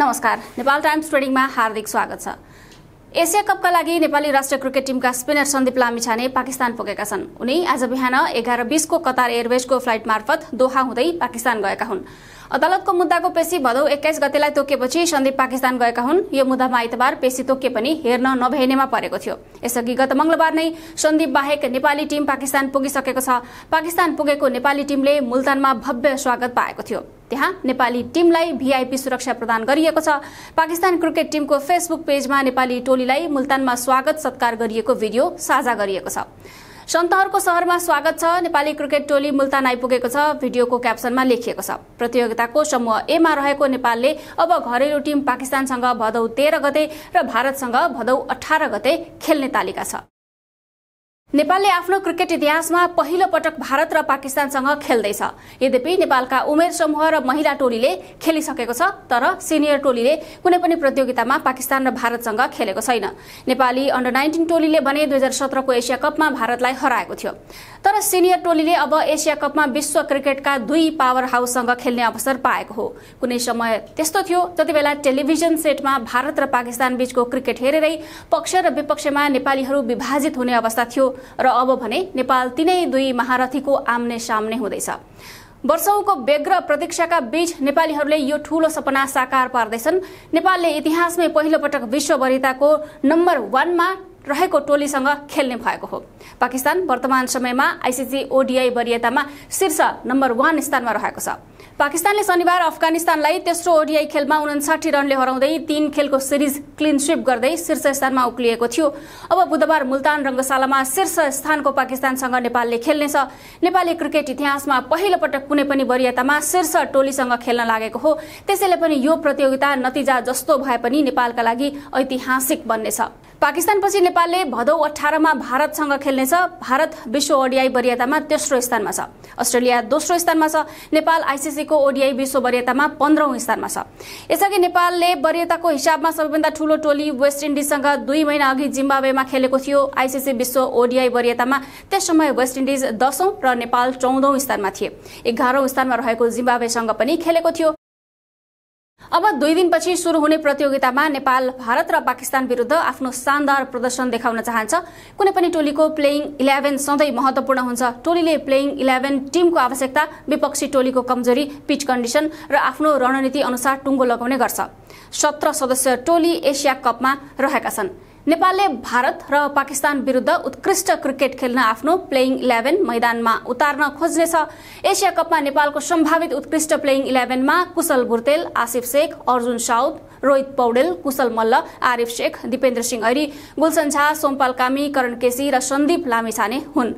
नमस्कार नेपाल टाइम्स ट्रेडिङमा हार्दिक स्वागत छ एसिया कपका लागि नेपाली राष्ट्रिय क्रिकेट टिमका स्पिनर सन्दीप लामिछाने पाकिस्तान पुगेका छन् उनी आज बिहान एघार बिसको कतार एयरवेजको फ्लाइट मार्फत दोहा हुँदै पाकिस्तान गएका हुन् अदालतको मुद्दाको पेशी भदौ एक्काइस गतेलाई तोकेपछि सन्दीप पाकिस्तान गएका हुन् यो मुद्दामा आइतबार पेशी तोके पनि हेर्न नभइनेमा परेको थियो यसअघि गत मंगलबार नै सन्दीप बाहेक नेपाली टिम पाकिस्तान पुगिसकेको छ पाकिस्तान पुगेको नेपाली टिमले मुल्तानमा भव्य स्वागत पाएको थियो त्यहाँ नेपाली टिमलाई भीआईपी सुरक्षा प्रदान गरिएको छ पाकिस्तान क्रिकेट टिमको फेसबुक पेजमा नेपाली टोलीलाई मुल्तानमा स्वागत सत्कार गरिएको भिडियो साझा गरिएको छ सन्तहरूको सहरमा स्वागत छ नेपाली क्रिकेट टोली मुल्तान आइपुगेको छ भिडियोको क्याप्सनमा लेखिएको छ प्रतियोगिताको समूह एमा रहेको नेपालले अब घरेलु टिम पाकिस्तानसँग भदौ तेह्र गते र भारतसँग भदौ अठार गते खेल्ने तालिका छ नेपालले आफ्नो क्रिकेट इतिहासमा पहिलो पटक भारत र पाकिस्तानसँग खेल्दैछ यद्यपि नेपालका उमेर समूह र महिला टोलीले खेलिसकेको छ तर सिनियर टोलीले कुनै पनि प्रतियोगितामा पाकिस्तान र भारतसँग खेलेको छैन नेपाली अन्डर नाइन्टिन टोलीले भने दुई हजार सत्रको एसिया कपमा भारतलाई हराएको थियो तर सिनियर टोलीले अब एसिया कपमा विश्व क्रिकेटका दुई पावर हाउससँग खेल्ने अवसर पाएको हो कुनै समय त्यस्तो थियो जति बेला टेलिभिजन सेटमा भारत र पाकिस्तान बीचको क्रिकेट हेरेरै पक्ष र विपक्षमा नेपालीहरू विभाजित हुने अवस्था थियो र अब भने नेपाल तिनै दुई महारथीको आम्ने सामने हुँदैछ वर्षौंको व्यग्र प्रतीक्षाका बीच नेपालीहरूले यो ठूलो सपना साकार पार्दैछन् नेपालले इतिहासमै पहिलो विश्व विश्वभरिताको नम्बर वानमा रहेको टोलीसँग खेल्ने भएको हो पाकिस्तान वर्तमान समयमा आइसिसी ओडिआई वरियतामा शीर्ष नम्बर वान स्थानमा रहेको छ पाकिस्तानले शनिबार अफगानिस्तानलाई तेस्रो ओडिआई खेलमा उन्साठी रनले हराउँदै तीन खेलको सिरिज स्वीप गर्दै शीर्ष स्थानमा उक्लिएको थियो अब बुधबार मुल्तान रंगशालामा शीर्ष स्थानको पाकिस्तानसँग नेपालले खेल्नेछ नेपाली क्रिकेट इतिहासमा पहिलो पटक कुनै पनि वरियतामा शीर्ष टोलीसँग खेल्न लागेको हो त्यसैले पनि यो प्रतियोगिता नतिजा जस्तो भए पनि नेपालका लागि ऐतिहासिक बन्नेछ पाकिस्तानपछि नेपालले भदौ अठारमा भारतसँग खेल्नेछ भारत विश्व ओडिआई वरियतामा तेस्रो स्थानमा छ अस्ट्रेलिया दोस्रो स्थानमा छ नेपाल आइसिसी रहेको ओडिआई विश्व वरियतामा पन्ध्रौं स्थानमा छ यसअघि नेपालले वरियताको हिसाबमा सबैभन्दा ठूलो टोली वेस्ट इन्डिजसँग दुई महिना अघि जिम्बावेमा खेलेको थियो आइसिसी विश्व ओडिआई वरियतामा त्यस समय वेस्ट इन्डिज दशौं र नेपाल चौधौं स्थानमा थिए एघारौं स्थानमा रहेको जिम्बावेसँग पनि खेलेको थियो अब दुई दिनपछि सुरु हुने प्रतियोगितामा नेपाल भारत र पाकिस्तान विरुद्ध आफ्नो शानदार प्रदर्शन देखाउन चाहन्छ कुनै पनि टोलीको प्लेइङ इलेभेन सधैँ महत्वपूर्ण हुन्छ टोलीले प्लेइङ इलेभेन टिमको आवश्यकता विपक्षी टोलीको कमजोरी पिच कन्डिसन र आफ्नो रणनीति अनुसार टुङ्गो लगाउने गर्छ सत्र सदस्य टोली एसिया कपमा रहेका छन् नेपालले भारत र पाकिस्तान विरुद्ध उत्कृष्ट क्रिकेट खेल्न आफ्नो प्लेइङ इलेभेन मैदानमा उतार्न खोज्नेछ एसिया कपमा नेपालको सम्भावित उत्कृष्ट प्लेइङ इलेभेनमा कुशल भुर्तेल आसिफ शेख अर्जुन साउद रोहित पौडेल कुशल मल्ल आरिफ शेख दिपेन्द्र सिंह ऐरी गुलसन झा सोमपाल कामी करण केसी र सन्दीप लामिछाने हुन्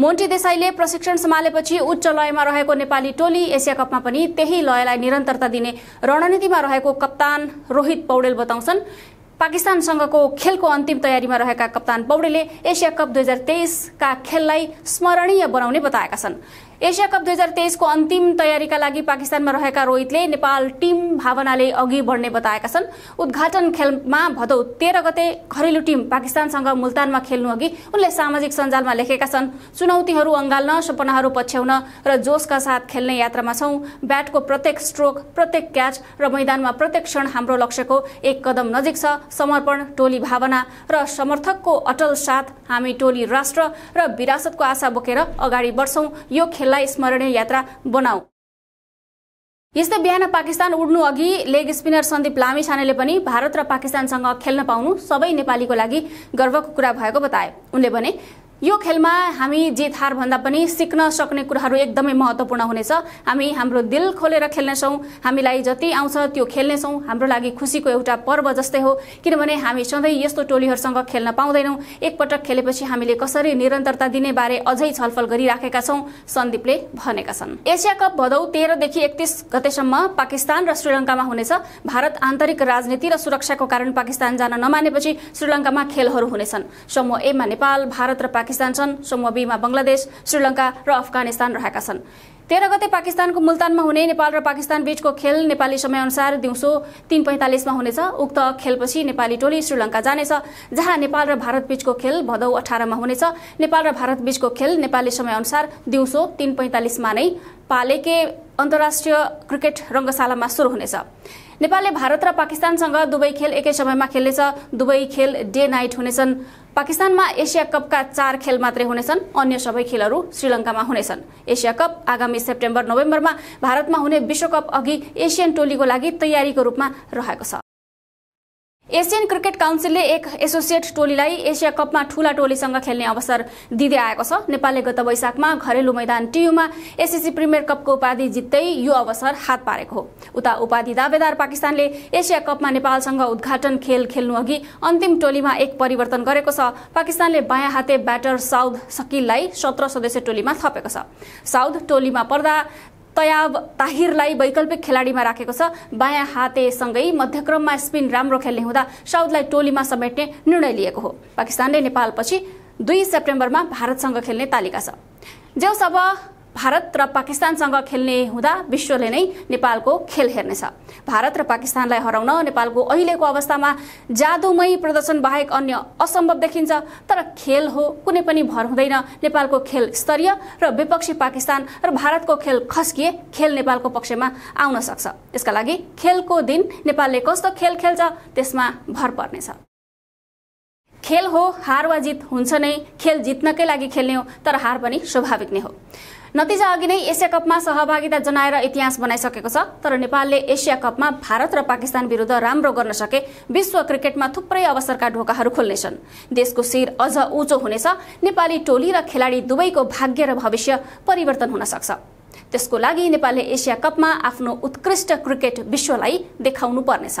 मोन्टी देसाईले प्रशिक्षण सम्हालेपछि उच्च लयमा रहेको नेपाली टोली एसिया कपमा पनि त्यही लयलाई निरन्तरता दिने रणनीतिमा रहेको कप्तान रोहित पौडेल बताउँछन् पाकिस्तानसँगको खेलको अन्तिम तयारीमा रहेका कप्तान पौडेले एसिया कप दुई हजार तेइसका खेललाई स्मरणीय बनाउने बताएका छन् एसिया कप दुई हजार तेइसको अन्तिम तयारीका लागि पाकिस्तानमा रहेका रोहितले नेपाल टिम भावनाले अघि बढ्ने बताएका छन् उद्घाटन खेलमा भदौ तेह्र गते घरेलु टिम पाकिस्तानसँग मुल्तानमा खेल्नु अघि उनले सामाजिक सञ्जालमा लेखेका छन् चुनौतीहरू अंगाल्न सपनाहरू पछ्याउन र जोसका साथ खेल्ने यात्रामा छौं ब्याटको प्रत्येक स्ट्रोक प्रत्येक क्याच र मैदानमा प्रत्येक क्षण हाम्रो लक्ष्यको एक कदम नजिक छ समर्पण टोली भावना र समर्थकको अटल साथ हामी टोली राष्ट्र र विरासतको आशा बोकेर अगाडि बढ्छौँ यो खेल यसलाई स्मरणीय यात्रा बनाऊ यस्तै बिहान पाकिस्तान उड्नु अघि लेग स्पिनर सन्दीप लामिछानेले पनि भारत र पाकिस्तानसँग खेल्न पाउनु सबै नेपालीको लागि गर्वको कुरा भएको बताए उनले भने यो खेलमा हामी जित हार भन्दा पनि सिक्न सक्ने कुराहरू एकदमै महत्त्वपूर्ण हुनेछ हामी हाम्रो दिल खोलेर खेल्नेछौँ हामीलाई जति आउँछ त्यो खेल्नेछौँ हाम्रो लागि खुसीको एउटा पर्व जस्तै हो किनभने हामी सधैँ यस्तो टोलीहरूसँग खेल्न पाउँदैनौँ एकपटक खेलेपछि हामीले कसरी निरन्तरता दिने बारे अझै छलफल गरिराखेका छौँ सन्दीपले भनेका छन् एसिया कप भदौ तेह्रदेखि एकतिस गतेसम्म पाकिस्तान र श्रीलङ्कामा हुनेछ भारत आन्तरिक राजनीति र सुरक्षाको कारण पाकिस्तान जान नमानेपछि श्रीलङ्कामा खेलहरू हुनेछन् समूह एमा नेपाल भारत र पाकिस्तान छन् समूह बीमा बङ्गलादेश श्रीलङ्का र अफगानिस्तान रहेका छन् तेह्र गते पाकिस्तानको मुल्तानमा हुने नेपाल र पाकिस्तान बीचको खेल नेपाली समयअनुसार दिउँसो तिन पैँतालिसमा हुनेछ उक्त खेलपछि नेपाली टोली श्रीलङ्का जानेछ जहाँ नेपाल र भारत बीचको खेल भदौ अठारमा हुनेछ नेपाल र भारत बीचको खेल नेपाली समयअनुसार दिउँसो तिन पैँतालिसमा नै पालेके अन्तर्राष्ट्रिय क्रिकेट रङ्गशालामा सुरु हुनेछ नेपालले भारत र पाकिस्तानसँग दुवै खेल एकै समयमा खेल्नेछ दुवै खेल डे नाइट हुनेछन् पाकिस्तानमा एसिया कपका चार खेल मात्रै हुनेछन् अन्य सबै खेलहरू श्रीलंकामा हुनेछन् एसिया कप आगामी सेप्टेम्बर नोभेम्बरमा भारतमा हुने विश्वकप अघि एसियन टोलीको लागि तयारीको रूपमा रहेको छ एसियन क्रिकेट काउन्सिलले एक एसोसिएट टोलीलाई एसिया कपमा ठूला टोलीसँग खेल्ने अवसर दिँदै आएको छ नेपालले गत वैशाखमा घरेलु मैदान टियुमा एसएससी प्रिमियर कपको उपाधि जित्दै यो अवसर हात पारेको हो उता उपाधि दावेदार पाकिस्तानले एसिया कपमा नेपालसँग उद्घाटन खेल खेल्नु अघि अन्तिम टोलीमा एक परिवर्तन गरेको छ पाकिस्तानले बायाँ हाते ब्याटर साउद सकिललाई सत्र सदस्य टोलीमा थपेको छ साउद टोलीमा पर्दा तयाब ताहिरलाई वैकल्पिक खेलाडीमा राखेको छ बायाँ हातेसँगै मध्यक्रममा स्पिन राम्रो खेल्ने हुँदा साउदलाई टोलीमा समेट्ने निर्णय लिएको हो पाकिस्तानले नेपालपछि दुई सेप्टेम्बरमा भारतसँग खेल्ने तालिका छ अब भारत र पाकिस्तानसँग खेल्ने हुँदा विश्वले नै नेपालको खेल हेर्नेछ भारत र पाकिस्तानलाई हराउन नेपालको अहिलेको अवस्थामा जादुमय प्रदर्शन बाहेक अन्य असम्भव देखिन्छ तर खेल हो कुनै पनि भर हुँदैन नेपालको खेल स्तरीय र विपक्षी पाकिस्तान र भारतको खेल खस्किए खेल नेपालको पक्षमा आउन सक्छ यसका लागि खेलको दिन नेपालले कस्तो खेल खेल्छ त्यसमा भर पर्नेछ खेल हो हार वा जित हुन्छ नै खेल जित्नकै लागि खेल्ने हो तर हार पनि स्वाभाविक नै हो नतिजा अघि नै एसिया कपमा सहभागिता जनाएर इतिहास बनाइसकेको छ तर नेपालले एसिया कपमा भारत र पाकिस्तान विरुद्ध राम्रो गर्न सके विश्व क्रिकेटमा थुप्रै अवसरका ढोकाहरू खोल्नेछन् देशको शिर अझ उचो हुनेछ नेपाली टोली र खेलाडी दुवैको भाग्य र भविष्य परिवर्तन हुन सक्छ त्यसको लागि नेपालले एसिया कपमा आफ्नो उत्कृष्ट क्रिकेट विश्वलाई देखाउनु पर्नेछ